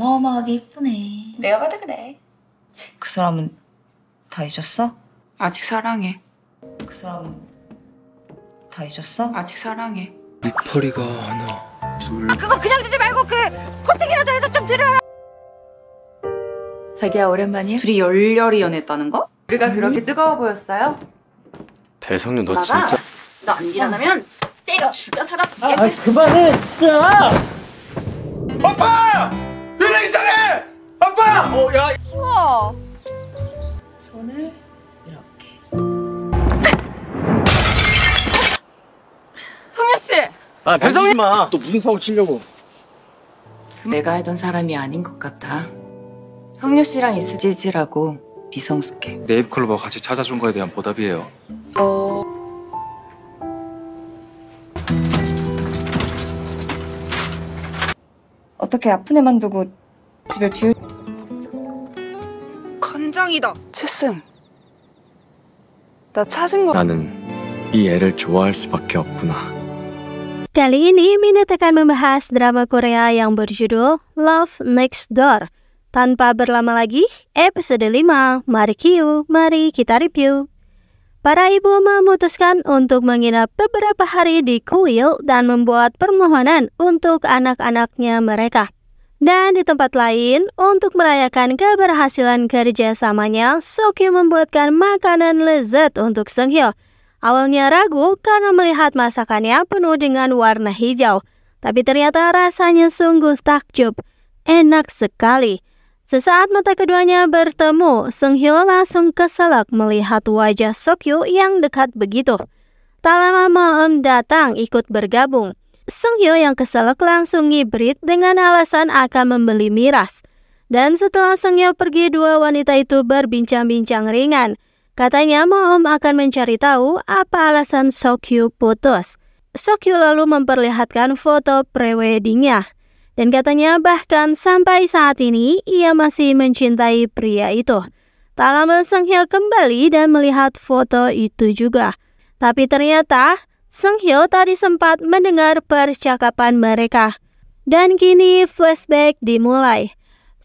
어마어마하게 이쁘네. 내가 봐도 그래. 그 사람은 다 잊었어? 아직 사랑해. 그 사람은 다 잊었어? 아직 사랑해. 니퍼리가 네 하나, 둘. 아, 그거 그냥 주지 말고 그 코팅이라도 해서 좀드려 자기야 오랜만이야. 둘이 열렬히 연애했다는 거? 우리가 음. 그렇게 뜨거워 보였어요? 대성님 너 나가. 진짜. 너 안 일어나면 때려 죽여 살아. 아, 아 그만해 진짜. 오빠! 노 이상해! 아빠! 어, 야. 우와. 손을 이렇게. 성유 씨. 아, 배성이 마. 또 무슨 사고 치려고. 내가 알던 사람이 아닌 것 같아. 성유 씨랑 있을 지지라고 미성숙해. 네잎클로버 같이 찾아준 거에 대한 보답이에요. 어... 어떻게 아픈 애만 두고 집에 비우... 건장이다! 최승! 나 찾은 거... 나는 이 애를 좋아할 수밖에 없구나. Kali ini Minute akan membahas drama Korea yang berjudul Love Next Door. Tanpa berlama lagi, episode 5. Mari Kiu, mari kita review. Para ibu memutuskan untuk menginap beberapa hari di kuil dan membuat permohonan untuk anak-anaknya mereka. Dan di tempat lain, untuk merayakan keberhasilan kerjasamanya, Sokyu membuatkan makanan lezat untuk Seung Hyo. Awalnya ragu karena melihat masakannya penuh dengan warna hijau. Tapi ternyata rasanya sungguh takjub. Enak sekali. Sesaat mata keduanya bertemu, Sung Hyo langsung keselak melihat wajah Hyo yang dekat begitu. Tak lama Maem datang ikut bergabung. Sung Hyo yang keselak langsung ngibrit dengan alasan akan membeli miras. Dan setelah Sung Hyo pergi dua wanita itu berbincang-bincang ringan. Katanya Maem akan mencari tahu apa alasan Hyo putus. Hyo lalu memperlihatkan foto preweddingnya. Dan katanya bahkan sampai saat ini ia masih mencintai pria itu. Tak lama Seng Hyo kembali dan melihat foto itu juga. Tapi ternyata Seng Hyo tadi sempat mendengar percakapan mereka. Dan kini flashback dimulai.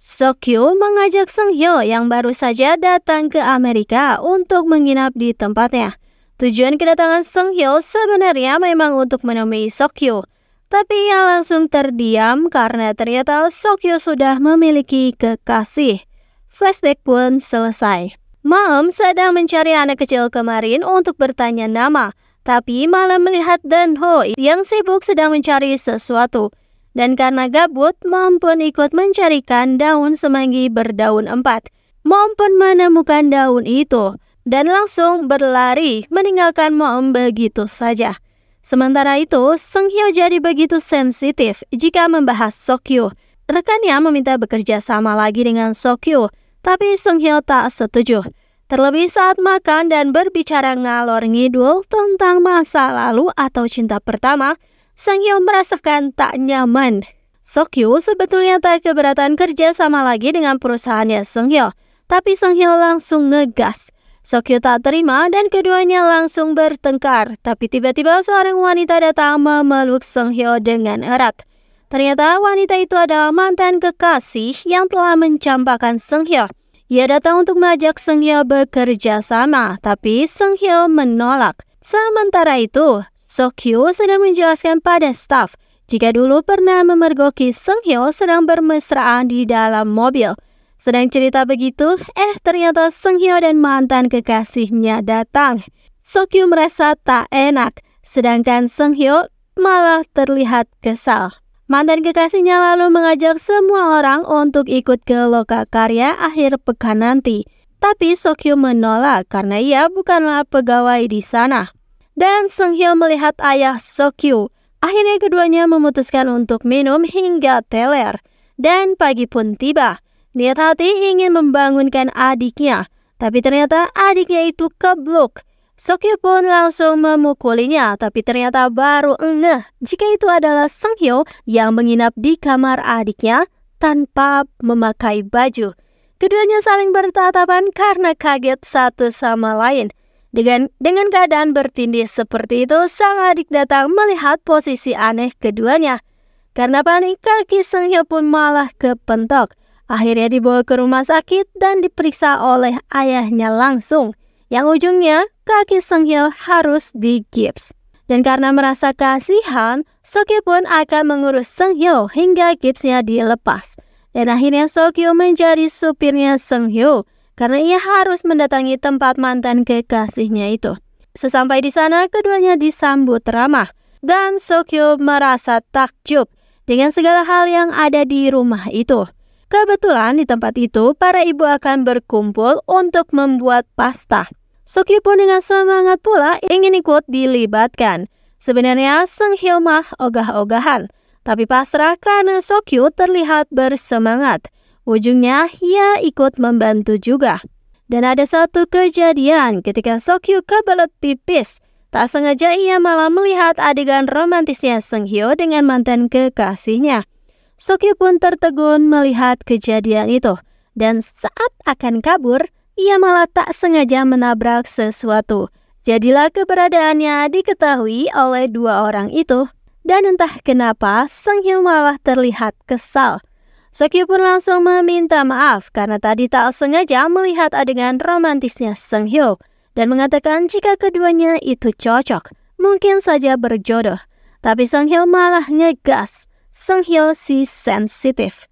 Hyo mengajak Seng Hyo yang baru saja datang ke Amerika untuk menginap di tempatnya. Tujuan kedatangan Seng Hyo sebenarnya memang untuk menemui Hyo. Tapi ia langsung terdiam karena ternyata Sokyo sudah memiliki kekasih. Flashback pun selesai. Mom sedang mencari anak kecil kemarin untuk bertanya nama, tapi malah melihat Dan Ho yang sibuk sedang mencari sesuatu. Dan karena gabut, Mom pun ikut mencarikan daun semanggi berdaun empat. Mom pun menemukan daun itu dan langsung berlari meninggalkan Mom begitu saja. Sementara itu, Sung Hyo jadi begitu sensitif jika membahas Sokyu. Rekannya meminta bekerja sama lagi dengan Sokyu, tapi Sung Hyo tak setuju. Terlebih saat makan dan berbicara ngalor ngidul tentang masa lalu atau cinta pertama, Sang Hyo merasakan tak nyaman. Sokyu sebetulnya tak keberatan kerja sama lagi dengan perusahaannya Sung Hyo, tapi Sung Hyo langsung ngegas. Sokyo tak terima dan keduanya langsung bertengkar. Tapi tiba-tiba seorang wanita datang memeluk Song Hyo dengan erat. Ternyata wanita itu adalah mantan kekasih yang telah mencampakkan Song Hyo. Ia datang untuk mengajak Song Hyo bekerja sama, tapi Song Hyo menolak. Sementara itu, Sokyo sedang menjelaskan pada staff jika dulu pernah memergoki Song Hyo sedang bermesraan di dalam mobil. Sedang cerita begitu, eh ternyata Sung Hyo dan mantan kekasihnya datang. Kyu merasa tak enak, sedangkan Sung Hyo malah terlihat kesal. Mantan kekasihnya lalu mengajak semua orang untuk ikut ke loka karya akhir pekan nanti. Tapi Kyu menolak karena ia bukanlah pegawai di sana. Dan Sung Hyo melihat ayah Kyu. Akhirnya keduanya memutuskan untuk minum hingga teler. Dan pagi pun tiba. Niat hati ingin membangunkan adiknya, tapi ternyata adiknya itu keblok. Sokyo pun langsung memukulinya, tapi ternyata baru ngeh jika itu adalah Sanghyo yang menginap di kamar adiknya tanpa memakai baju. Keduanya saling bertatapan karena kaget satu sama lain. Dengan dengan keadaan bertindih seperti itu, sang adik datang melihat posisi aneh keduanya. Karena panik, kaki Sanghyo pun malah kepentok. Akhirnya dibawa ke rumah sakit dan diperiksa oleh ayahnya langsung, yang ujungnya kaki Hyo harus digips. Dan karena merasa kasihan, Sokyo pun akan mengurus Hyo hingga gipsnya dilepas. Dan akhirnya Sokyo menjadi supirnya Hyo karena ia harus mendatangi tempat mantan kekasihnya itu. Sesampai di sana, keduanya disambut ramah. Dan Sokyo merasa takjub dengan segala hal yang ada di rumah itu. Kebetulan di tempat itu, para ibu akan berkumpul untuk membuat pasta. Sukyu pun dengan semangat pula ingin ikut dilibatkan. Sebenarnya Seng Hyo mah ogah-ogahan, tapi pasrah karena Sokyu terlihat bersemangat. Ujungnya, ia ikut membantu juga. Dan ada satu kejadian ketika Sokyu kebelet pipis. Tak sengaja ia malah melihat adegan romantisnya Seng Hyo dengan mantan kekasihnya. Soki pun tertegun melihat kejadian itu, dan saat akan kabur, ia malah tak sengaja menabrak sesuatu. Jadilah keberadaannya diketahui oleh dua orang itu, dan entah kenapa Sang Hyo malah terlihat kesal. Soki pun langsung meminta maaf karena tadi tak sengaja melihat adegan romantisnya Sang Hyo. dan mengatakan jika keduanya itu cocok, mungkin saja berjodoh. Tapi Sang Hyo malah ngegas Hyo si sensitif.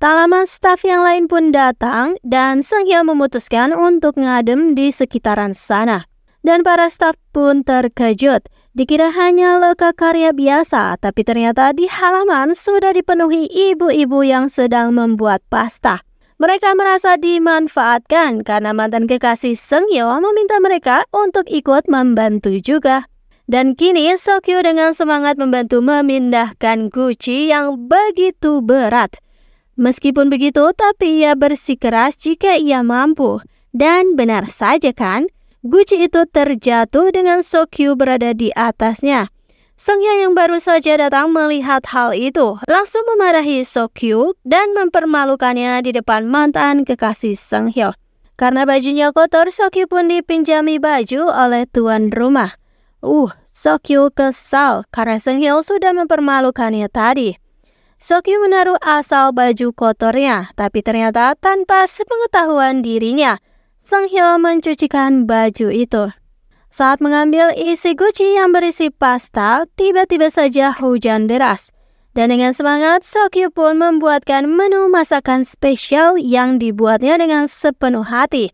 Tak lama staf yang lain pun datang dan Hyo memutuskan untuk ngadem di sekitaran sana. Dan para staf pun terkejut. Dikira hanya loka karya biasa, tapi ternyata di halaman sudah dipenuhi ibu-ibu yang sedang membuat pasta. Mereka merasa dimanfaatkan karena mantan kekasih Sengyo meminta mereka untuk ikut membantu juga. Dan kini Sokyu dengan semangat membantu memindahkan guci yang begitu berat. Meskipun begitu, tapi ia bersikeras jika ia mampu. Dan benar saja kan, guci itu terjatuh dengan Sokyu berada di atasnya. Sengya yang baru saja datang melihat hal itu langsung memarahi Sokyu dan mempermalukannya di depan mantan kekasih Senghyo. Karena bajunya kotor, Sokyu pun dipinjami baju oleh tuan rumah. Uh, Sokyu kesal karena Senghyo sudah mempermalukannya tadi. Sokyu menaruh asal baju kotornya, tapi ternyata tanpa sepengetahuan dirinya, Senghyo mencucikan baju itu. Saat mengambil isi guci yang berisi pasta, tiba-tiba saja hujan deras. Dan dengan semangat, Sokyu pun membuatkan menu masakan spesial yang dibuatnya dengan sepenuh hati.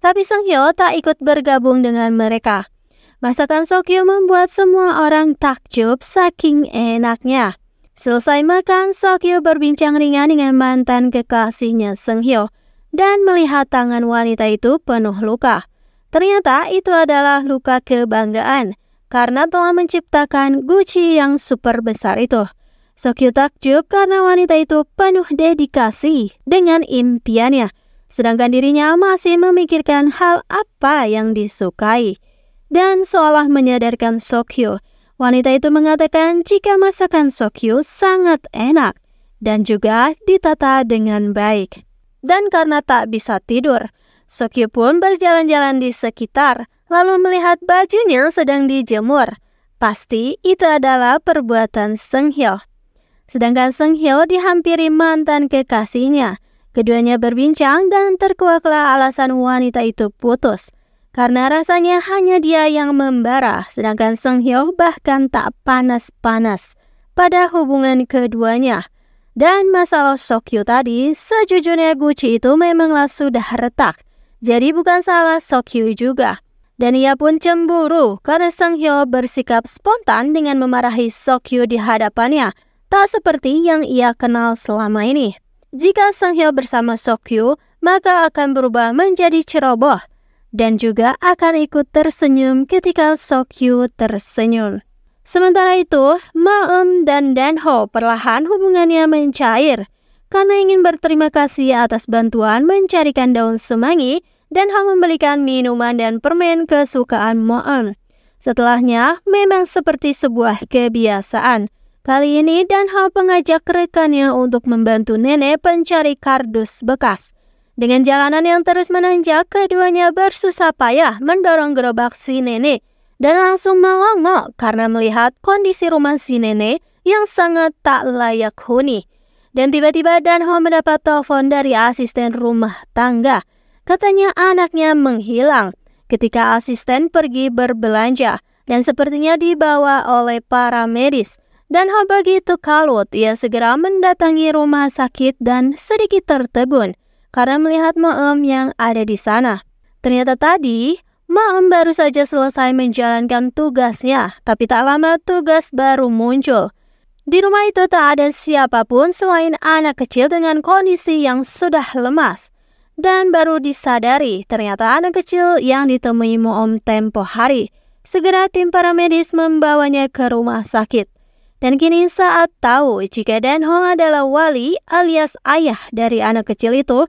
Tapi Sung tak ikut bergabung dengan mereka. Masakan Sokyu membuat semua orang takjub saking enaknya. Selesai makan, Sokyu berbincang ringan dengan mantan kekasihnya Seng Hyo dan melihat tangan wanita itu penuh luka. Ternyata itu adalah luka kebanggaan karena telah menciptakan guci yang super besar itu. Sokyu takjub karena wanita itu penuh dedikasi dengan impiannya, sedangkan dirinya masih memikirkan hal apa yang disukai dan seolah menyadarkan Sokyo. Wanita itu mengatakan jika masakan Sokyo sangat enak dan juga ditata dengan baik. Dan karena tak bisa tidur, Sokyo pun berjalan-jalan di sekitar lalu melihat bajunya sedang dijemur. Pasti itu adalah perbuatan Seng Hyo. Sedangkan Seng Hyo dihampiri mantan kekasihnya. Keduanya berbincang dan terkuaklah alasan wanita itu putus karena rasanya hanya dia yang membara, sedangkan Sung Hyo bahkan tak panas-panas pada hubungan keduanya. Dan masalah Sokyu tadi, sejujurnya Gucci itu memanglah sudah retak, jadi bukan salah Sokyu juga. Dan ia pun cemburu karena Sang Hyo bersikap spontan dengan memarahi Sokyu di hadapannya, tak seperti yang ia kenal selama ini. Jika Sang Hyo bersama Sokyu, maka akan berubah menjadi ceroboh, dan juga akan ikut tersenyum ketika Sokyu tersenyum. Sementara itu, Maem dan Danho perlahan hubungannya mencair karena ingin berterima kasih atas bantuan mencarikan daun semangi dan hal membelikan minuman dan permen kesukaan Maem. Setelahnya, memang seperti sebuah kebiasaan. Kali ini Danho mengajak rekannya untuk membantu nenek pencari kardus bekas. Dengan jalanan yang terus menanjak, keduanya bersusah payah mendorong gerobak si nenek dan langsung melongo karena melihat kondisi rumah si nenek yang sangat tak layak huni. Dan tiba-tiba Danho mendapat telepon dari asisten rumah tangga. Katanya anaknya menghilang ketika asisten pergi berbelanja dan sepertinya dibawa oleh para medis. Danho begitu kalut, ia segera mendatangi rumah sakit dan sedikit tertegun karena melihat Ma'am yang ada di sana. Ternyata tadi, Ma'am baru saja selesai menjalankan tugasnya, tapi tak lama tugas baru muncul. Di rumah itu tak ada siapapun selain anak kecil dengan kondisi yang sudah lemas. Dan baru disadari, ternyata anak kecil yang ditemui Moom tempo hari. Segera tim para medis membawanya ke rumah sakit. Dan kini saat tahu jika Dan Hong adalah wali alias ayah dari anak kecil itu,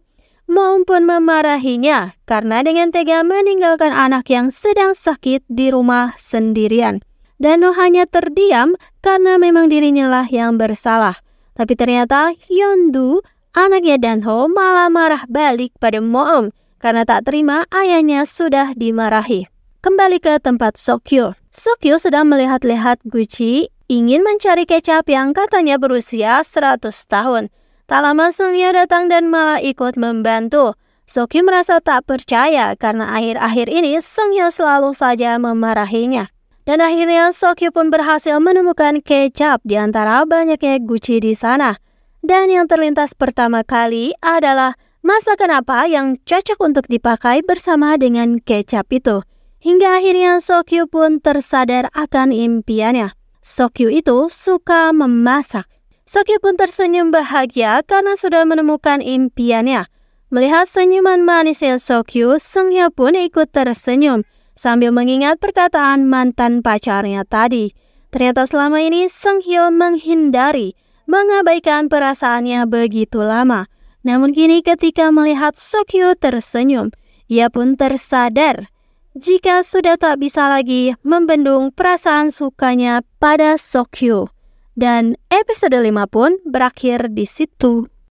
maupun memarahinya karena dengan tega meninggalkan anak yang sedang sakit di rumah sendirian. Dano hanya terdiam karena memang dirinya lah yang bersalah. Tapi ternyata Yondu, anaknya Danho malah marah balik pada Moom karena tak terima ayahnya sudah dimarahi. Kembali ke tempat Sokyo. Sokyo sedang melihat-lihat Gucci ingin mencari kecap yang katanya berusia 100 tahun. Tak lama Sunya datang dan malah ikut membantu. Soki merasa tak percaya karena akhir-akhir ini Sungya selalu saja memarahinya. Dan akhirnya Soki pun berhasil menemukan kecap di antara banyaknya guci di sana. Dan yang terlintas pertama kali adalah masakan apa yang cocok untuk dipakai bersama dengan kecap itu. Hingga akhirnya Sokyu pun tersadar akan impiannya. Sokyu itu suka memasak. Soki pun tersenyum bahagia karena sudah menemukan impiannya. Melihat senyuman manisnya Sokyu, Sengya pun ikut tersenyum sambil mengingat perkataan mantan pacarnya tadi. Ternyata selama ini Senghyo menghindari, mengabaikan perasaannya begitu lama. Namun kini ketika melihat Sokyo tersenyum, ia pun tersadar jika sudah tak bisa lagi membendung perasaan sukanya pada Sokyo. Dan episode 5 pun berakhir di situ.